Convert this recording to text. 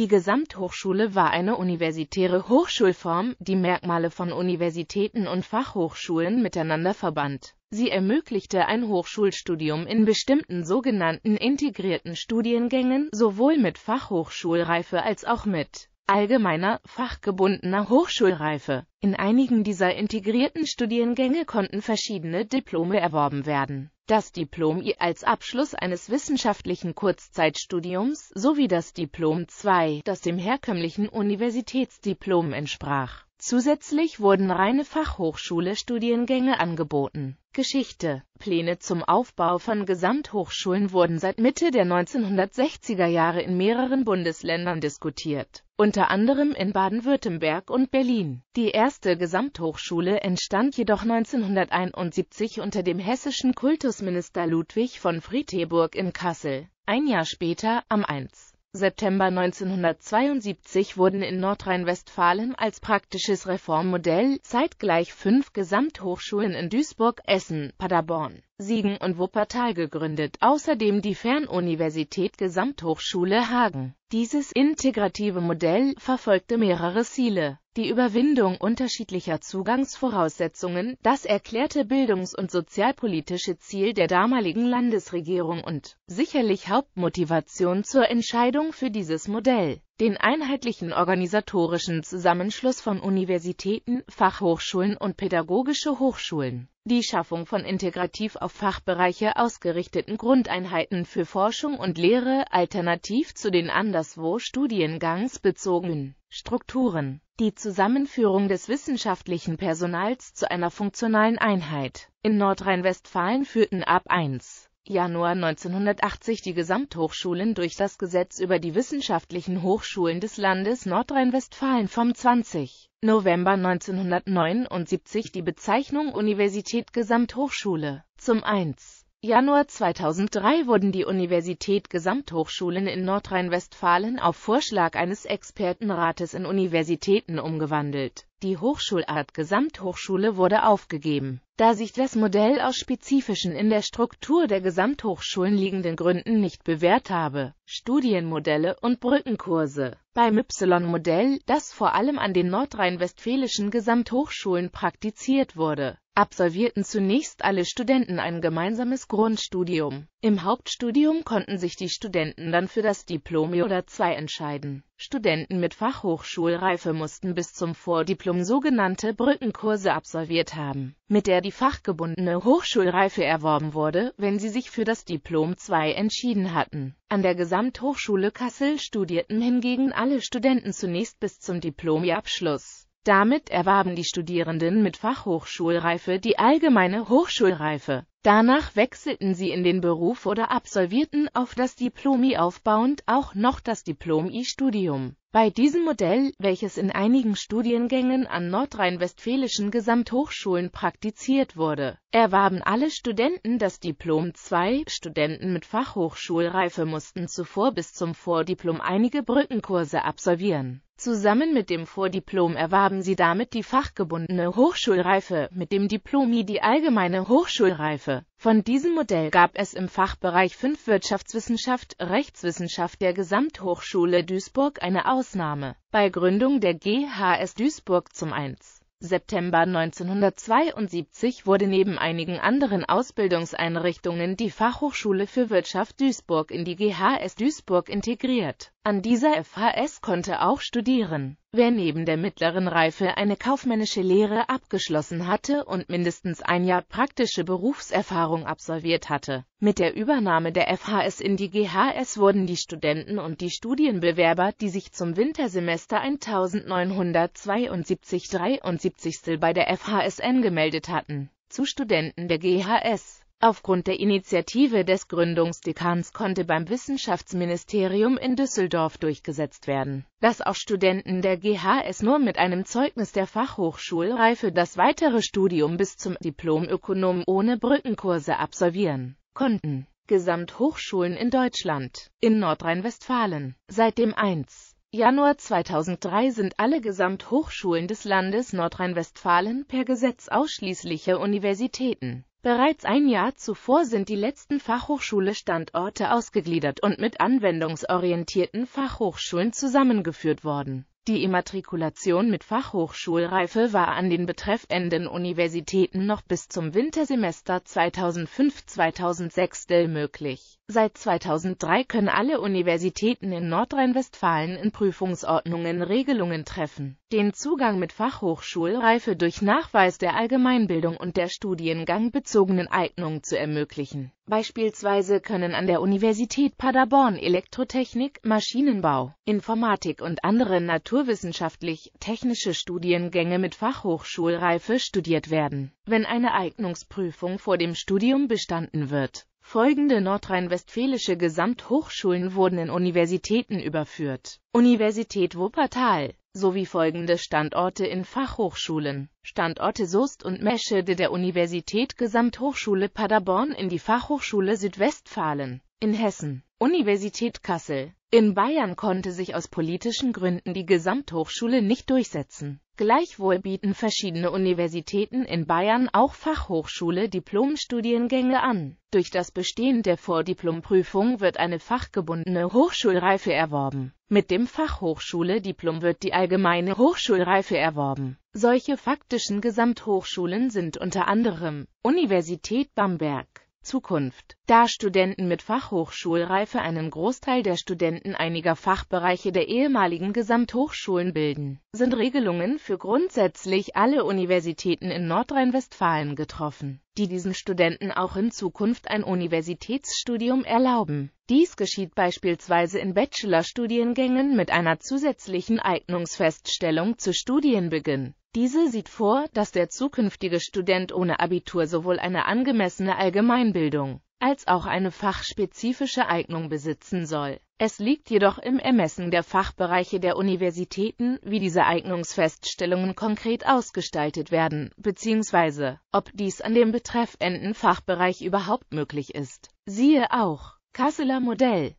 Die Gesamthochschule war eine universitäre Hochschulform, die Merkmale von Universitäten und Fachhochschulen miteinander verband. Sie ermöglichte ein Hochschulstudium in bestimmten sogenannten integrierten Studiengängen, sowohl mit Fachhochschulreife als auch mit allgemeiner, fachgebundener Hochschulreife. In einigen dieser integrierten Studiengänge konnten verschiedene Diplome erworben werden. Das Diplom I als Abschluss eines wissenschaftlichen Kurzzeitstudiums sowie das Diplom II, das dem herkömmlichen Universitätsdiplom entsprach. Zusätzlich wurden reine Fachhochschule-Studiengänge angeboten. Geschichte Pläne zum Aufbau von Gesamthochschulen wurden seit Mitte der 1960er Jahre in mehreren Bundesländern diskutiert, unter anderem in Baden-Württemberg und Berlin. Die erste Gesamthochschule entstand jedoch 1971 unter dem hessischen Kultusminister Ludwig von Friedeburg in Kassel. Ein Jahr später, am 1. September 1972 wurden in Nordrhein-Westfalen als praktisches Reformmodell zeitgleich fünf Gesamthochschulen in Duisburg, Essen, Paderborn, Siegen und Wuppertal gegründet, außerdem die Fernuniversität Gesamthochschule Hagen. Dieses integrative Modell verfolgte mehrere Ziele die Überwindung unterschiedlicher Zugangsvoraussetzungen das erklärte bildungs- und sozialpolitische Ziel der damaligen Landesregierung und sicherlich Hauptmotivation zur Entscheidung für dieses Modell den einheitlichen organisatorischen Zusammenschluss von Universitäten, Fachhochschulen und pädagogische Hochschulen, die Schaffung von integrativ auf Fachbereiche ausgerichteten Grundeinheiten für Forschung und Lehre alternativ zu den anderswo studiengangsbezogenen Strukturen, die Zusammenführung des wissenschaftlichen Personals zu einer funktionalen Einheit. In Nordrhein-Westfalen führten ab 1. Januar 1980 die Gesamthochschulen durch das Gesetz über die wissenschaftlichen Hochschulen des Landes Nordrhein-Westfalen vom 20. November 1979 die Bezeichnung Universität Gesamthochschule zum 1. Januar 2003 wurden die Universität Gesamthochschulen in Nordrhein-Westfalen auf Vorschlag eines Expertenrates in Universitäten umgewandelt. Die Hochschulart Gesamthochschule wurde aufgegeben, da sich das Modell aus spezifischen in der Struktur der Gesamthochschulen liegenden Gründen nicht bewährt habe. Studienmodelle und Brückenkurse Beim Y-Modell, das vor allem an den nordrhein-westfälischen Gesamthochschulen praktiziert wurde, absolvierten zunächst alle Studenten ein gemeinsames Grundstudium. Im Hauptstudium konnten sich die Studenten dann für das Diplom oder zwei entscheiden. Studenten mit Fachhochschulreife mussten bis zum Vordiplom sogenannte Brückenkurse absolviert haben, mit der die fachgebundene Hochschulreife erworben wurde, wenn sie sich für das Diplom 2 entschieden hatten. An der Gesamthochschule Kassel studierten hingegen alle Studenten zunächst bis zum Diplomabschluss. Damit erwarben die Studierenden mit Fachhochschulreife die allgemeine Hochschulreife. Danach wechselten sie in den Beruf oder absolvierten auf das Diplomi aufbauend auch noch das Diplom-I-Studium. Bei diesem Modell, welches in einigen Studiengängen an nordrhein-westfälischen Gesamthochschulen praktiziert wurde, erwarben alle Studenten das Diplom 2. Studenten mit Fachhochschulreife mussten zuvor bis zum Vordiplom einige Brückenkurse absolvieren. Zusammen mit dem Vordiplom erwarben sie damit die fachgebundene Hochschulreife, mit dem Diplomi die allgemeine Hochschulreife. Von diesem Modell gab es im Fachbereich 5 Wirtschaftswissenschaft, Rechtswissenschaft der Gesamthochschule Duisburg eine Ausnahme. Bei Gründung der GHS Duisburg zum 1. September 1972 wurde neben einigen anderen Ausbildungseinrichtungen die Fachhochschule für Wirtschaft Duisburg in die GHS Duisburg integriert. An dieser FHS konnte auch studieren Wer neben der mittleren Reife eine kaufmännische Lehre abgeschlossen hatte und mindestens ein Jahr praktische Berufserfahrung absolviert hatte. Mit der Übernahme der FHS in die GHS wurden die Studenten und die Studienbewerber, die sich zum Wintersemester 1972-73 bei der FHS angemeldet hatten, zu Studenten der GHS. Aufgrund der Initiative des Gründungsdekans konnte beim Wissenschaftsministerium in Düsseldorf durchgesetzt werden, dass auch Studenten der GHS nur mit einem Zeugnis der Fachhochschulreife das weitere Studium bis zum Diplomökonom ohne Brückenkurse absolvieren konnten. Gesamthochschulen in Deutschland, in Nordrhein-Westfalen. Seit dem 1. Januar 2003 sind alle Gesamthochschulen des Landes Nordrhein-Westfalen per Gesetz ausschließliche Universitäten. Bereits ein Jahr zuvor sind die letzten Fachhochschule-Standorte ausgegliedert und mit anwendungsorientierten Fachhochschulen zusammengeführt worden. Die Immatrikulation mit Fachhochschulreife war an den betreffenden Universitäten noch bis zum Wintersemester 2005-2006 möglich. Seit 2003 können alle Universitäten in Nordrhein-Westfalen in Prüfungsordnungen Regelungen treffen. Den Zugang mit Fachhochschulreife durch Nachweis der Allgemeinbildung und der studiengangbezogenen Eignung zu ermöglichen. Beispielsweise können an der Universität Paderborn Elektrotechnik, Maschinenbau, Informatik und andere naturwissenschaftlich-technische Studiengänge mit Fachhochschulreife studiert werden, wenn eine Eignungsprüfung vor dem Studium bestanden wird Folgende nordrhein-westfälische Gesamthochschulen wurden in Universitäten überführt. Universität Wuppertal sowie folgende Standorte in Fachhochschulen. Standorte Soest und Meschede der Universität Gesamthochschule Paderborn in die Fachhochschule Südwestfalen in Hessen. Universität Kassel in Bayern konnte sich aus politischen Gründen die Gesamthochschule nicht durchsetzen. Gleichwohl bieten verschiedene Universitäten in Bayern auch Fachhochschule Diplomstudiengänge an. Durch das Bestehen der Vordiplomprüfung wird eine fachgebundene Hochschulreife erworben. Mit dem Fachhochschule-Diplom wird die allgemeine Hochschulreife erworben. Solche faktischen Gesamthochschulen sind unter anderem Universität Bamberg, Zukunft. Da Studenten mit Fachhochschulreife einen Großteil der Studenten einiger Fachbereiche der ehemaligen Gesamthochschulen bilden, sind Regelungen für grundsätzlich alle Universitäten in Nordrhein-Westfalen getroffen die diesen Studenten auch in Zukunft ein Universitätsstudium erlauben. Dies geschieht beispielsweise in Bachelorstudiengängen mit einer zusätzlichen Eignungsfeststellung zu Studienbeginn. Diese sieht vor, dass der zukünftige Student ohne Abitur sowohl eine angemessene Allgemeinbildung als auch eine fachspezifische Eignung besitzen soll. Es liegt jedoch im Ermessen der Fachbereiche der Universitäten, wie diese Eignungsfeststellungen konkret ausgestaltet werden, bzw. ob dies an dem betreffenden Fachbereich überhaupt möglich ist. Siehe auch Kasseler Modell